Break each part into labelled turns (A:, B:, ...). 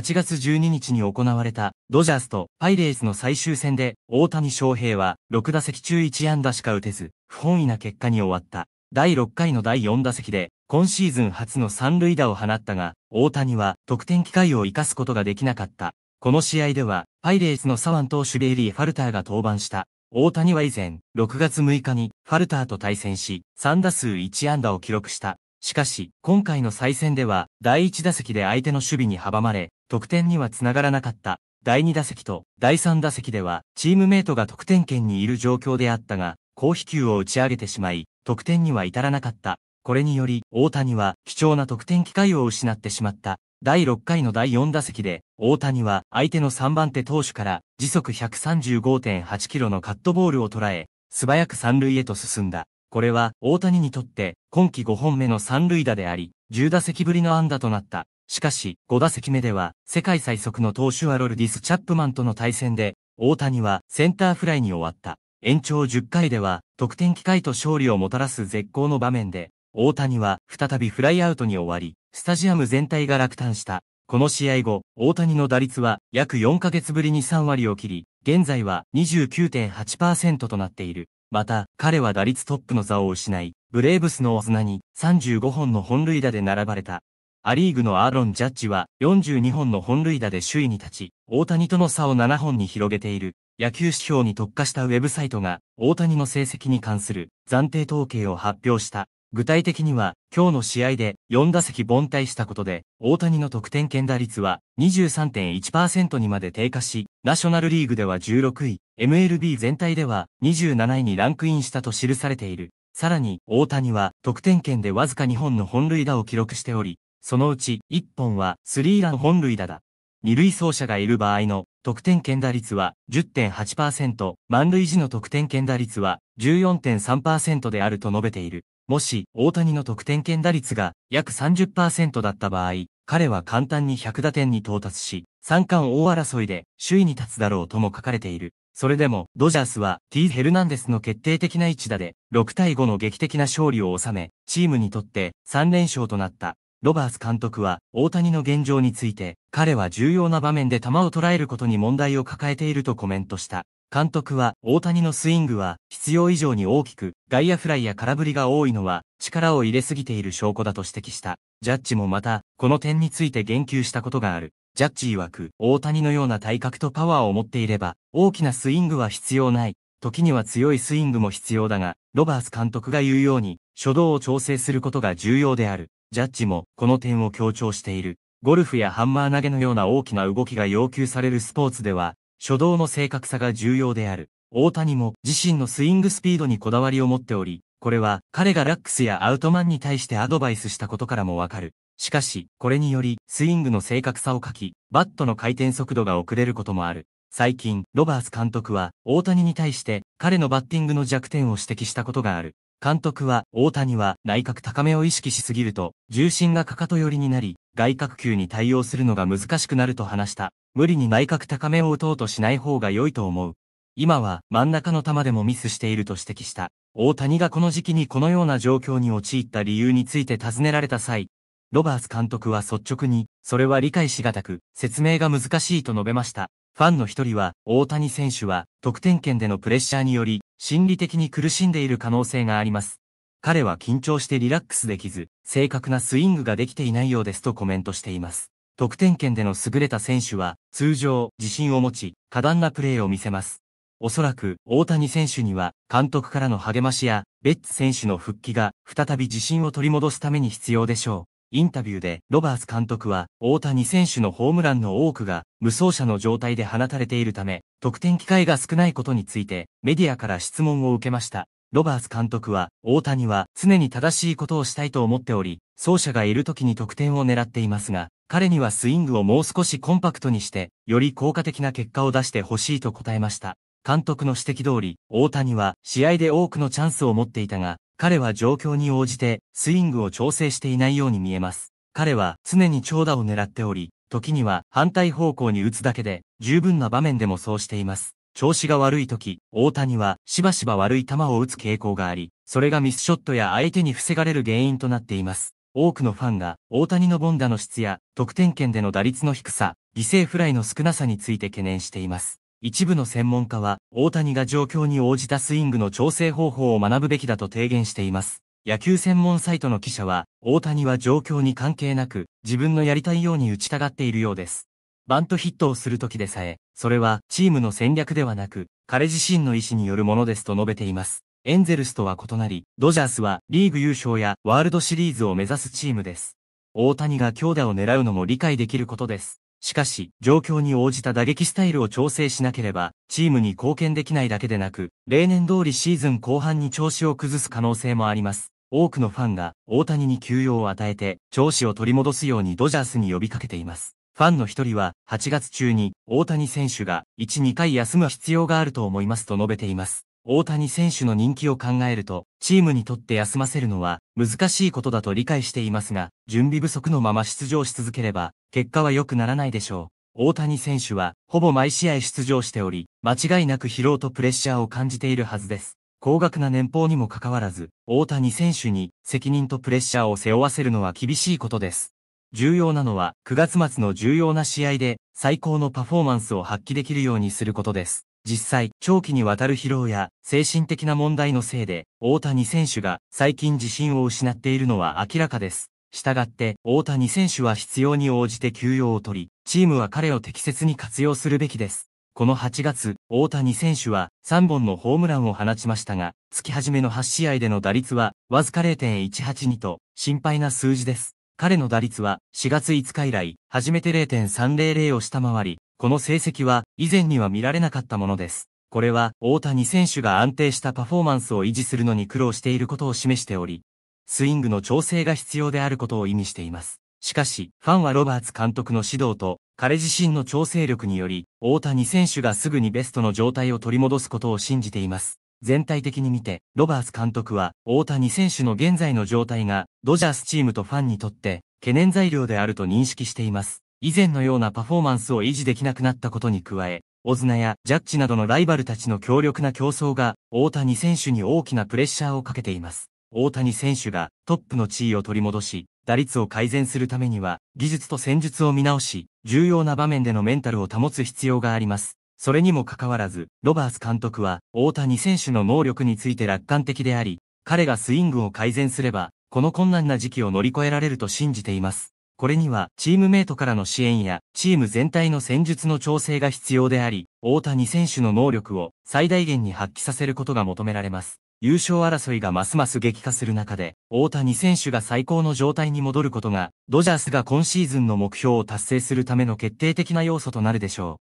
A: 8月12日に行われたドジャースとパイレーツの最終戦で大谷翔平は6打席中1安打しか打てず不本意な結果に終わった。第6回の第4打席で今シーズン初の三塁打を放ったが大谷は得点機会を生かすことができなかった。この試合ではパイレーツのサワン投手ベイリー・ファルターが登板した。大谷は以前、6月6日にファルターと対戦し、3打数1安打を記録した。しかし、今回の再戦では、第1打席で相手の守備に阻まれ、得点にはつながらなかった第2打席と第3打席ではチームメイトが得点圏にいる状況であったが、高飛球を打ち上げてしまい、得点には至らなかった。これにより、大谷は貴重な得点機会を失ってしまった。第6回の第4打席で、大谷は相手の3番手投手から時速135.8キロのカットボールを捉え、素早く三塁へと進んだ。これは大谷にとって今季5本目の三塁打であり、10打席ぶりの安打となった。しかし、5打席目では、世界最速の投手アロルディス・チャップマンとの対戦で、大谷はセンターフライに終わった。延長10回では、得点機会と勝利をもたらす絶好の場面で、大谷は再びフライアウトに終わり、スタジアム全体が落胆した。この試合後、大谷の打率は約4ヶ月ぶりに3割を切り、現在は29.8%となっている。また、彼は打率トップの座を失い、ブレーブスのオズナに35本の本塁打で並ばれた。ア・リーグのアーロン・ジャッジは42本の本塁打で首位に立ち、大谷との差を7本に広げている。野球指標に特化したウェブサイトが大谷の成績に関する暫定統計を発表した。具体的には、今日の試合で4打席凡退したことで、大谷の得点圏打率は23.1%にまで低下し、ナショナルリーグでは16位、MLB 全体では27位にランクインしたと記されている。さらに、大谷は得点圏でわずか2本の本塁打を記録しており、そのうち1本はスリーラン本塁打だ。二塁走者がいる場合の得点圏打率は10.8%、満塁時の得点圏打率は14.3%であると述べている。もし、大谷の得点圏打率が約30%だった場合、彼は簡単に100打点に到達し、三冠大争いで首位に立つだろうとも書かれている。それでも、ドジャースは T・ ヘルナンデスの決定的な一打で、6対5の劇的な勝利を収め、チームにとって3連勝となった。ロバース監督は、大谷の現状について、彼は重要な場面で球を捉えることに問題を抱えているとコメントした。監督は、大谷のスイングは、必要以上に大きく、外野フライや空振りが多いのは、力を入れすぎている証拠だと指摘した。ジャッジもまた、この点について言及したことがある。ジャッジ曰く、大谷のような体格とパワーを持っていれば、大きなスイングは必要ない。時には強いスイングも必要だが、ロバース監督が言うように、初動を調整することが重要である。ジャッジもこの点を強調している。ゴルフやハンマー投げのような大きな動きが要求されるスポーツでは、初動の正確さが重要である。大谷も自身のスイングスピードにこだわりを持っており、これは彼がラックスやアウトマンに対してアドバイスしたことからもわかる。しかし、これにより、スイングの正確さを欠き、バットの回転速度が遅れることもある。最近、ロバース監督は、大谷に対して、彼のバッティングの弱点を指摘したことがある。監督は、大谷は内角高めを意識しすぎると、重心がかかと寄りになり、外角球に対応するのが難しくなると話した。無理に内角高めを打とうとしない方が良いと思う。今は真ん中の球でもミスしていると指摘した。大谷がこの時期にこのような状況に陥った理由について尋ねられた際、ロバース監督は率直に、それは理解しがたく、説明が難しいと述べました。ファンの一人は、大谷選手は、得点圏でのプレッシャーにより、心理的に苦しんでいる可能性があります。彼は緊張してリラックスできず、正確なスイングができていないようですとコメントしています。得点圏での優れた選手は、通常、自信を持ち、果断なプレーを見せます。おそらく、大谷選手には、監督からの励ましや、ベッツ選手の復帰が、再び自信を取り戻すために必要でしょう。インタビューでロバース監督は大谷選手のホームランの多くが無走者の状態で放たれているため、得点機会が少ないことについてメディアから質問を受けました。ロバース監督は大谷は常に正しいことをしたいと思っており、走者がいる時に得点を狙っていますが、彼にはスイングをもう少しコンパクトにして、より効果的な結果を出してほしいと答えました。監督の指摘通り、大谷は試合で多くのチャンスを持っていたが、彼は状況に応じてスイングを調整していないように見えます。彼は常に長打を狙っており、時には反対方向に打つだけで十分な場面でもそうしています。調子が悪い時、大谷はしばしば悪い球を打つ傾向があり、それがミスショットや相手に防がれる原因となっています。多くのファンが大谷のボンダの質や得点圏での打率の低さ、犠牲フライの少なさについて懸念しています。一部の専門家は、大谷が状況に応じたスイングの調整方法を学ぶべきだと提言しています。野球専門サイトの記者は、大谷は状況に関係なく、自分のやりたいように打ちたがっているようです。バントヒットをするときでさえ、それはチームの戦略ではなく、彼自身の意思によるものですと述べています。エンゼルスとは異なり、ドジャースはリーグ優勝やワールドシリーズを目指すチームです。大谷が強打を狙うのも理解できることです。しかし、状況に応じた打撃スタイルを調整しなければ、チームに貢献できないだけでなく、例年通りシーズン後半に調子を崩す可能性もあります。多くのファンが大谷に休養を与えて、調子を取り戻すようにドジャースに呼びかけています。ファンの一人は、8月中に大谷選手が1、2回休む必要があると思いますと述べています。大谷選手の人気を考えると、チームにとって休ませるのは難しいことだと理解していますが、準備不足のまま出場し続ければ、結果は良くならないでしょう。大谷選手は、ほぼ毎試合出場しており、間違いなく疲労とプレッシャーを感じているはずです。高額な年俸にもかかわらず、大谷選手に責任とプレッシャーを背負わせるのは厳しいことです。重要なのは、9月末の重要な試合で、最高のパフォーマンスを発揮できるようにすることです。実際、長期にわたる疲労や精神的な問題のせいで、大谷選手が最近自信を失っているのは明らかです。したがって、大谷選手は必要に応じて休養を取り、チームは彼を適切に活用するべきです。この8月、大谷選手は3本のホームランを放ちましたが、月初めの8試合での打率は、わずか0.182と、心配な数字です。彼の打率は4月5日以来、初めて0.300を下回り、この成績は以前には見られなかったものです。これは、大谷選手が安定したパフォーマンスを維持するのに苦労していることを示しており、スイングの調整が必要であることを意味しています。しかし、ファンはロバーツ監督の指導と、彼自身の調整力により、大谷選手がすぐにベストの状態を取り戻すことを信じています。全体的に見て、ロバーツ監督は、大谷選手の現在の状態が、ドジャースチームとファンにとって、懸念材料であると認識しています。以前のようなパフォーマンスを維持できなくなったことに加え、オズナやジャッジなどのライバルたちの強力な競争が、大谷選手に大きなプレッシャーをかけています。大谷選手がトップの地位を取り戻し、打率を改善するためには、技術と戦術を見直し、重要な場面でのメンタルを保つ必要があります。それにもかかわらず、ロバース監督は、大谷選手の能力について楽観的であり、彼がスイングを改善すれば、この困難な時期を乗り越えられると信じています。これにはチームメイトからの支援やチーム全体の戦術の調整が必要であり、大谷選手の能力を最大限に発揮させることが求められます。優勝争いがますます激化する中で、大谷選手が最高の状態に戻ることが、ドジャースが今シーズンの目標を達成するための決定的な要素となるでしょ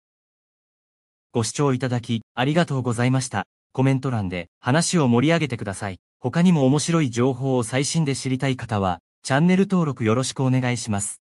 A: う。ご視聴いただき、ありがとうございました。コメント欄で話を盛り上げてください。他にも面白い情報を最新で知りたい方は、チャンネル登録よろしくお願いします。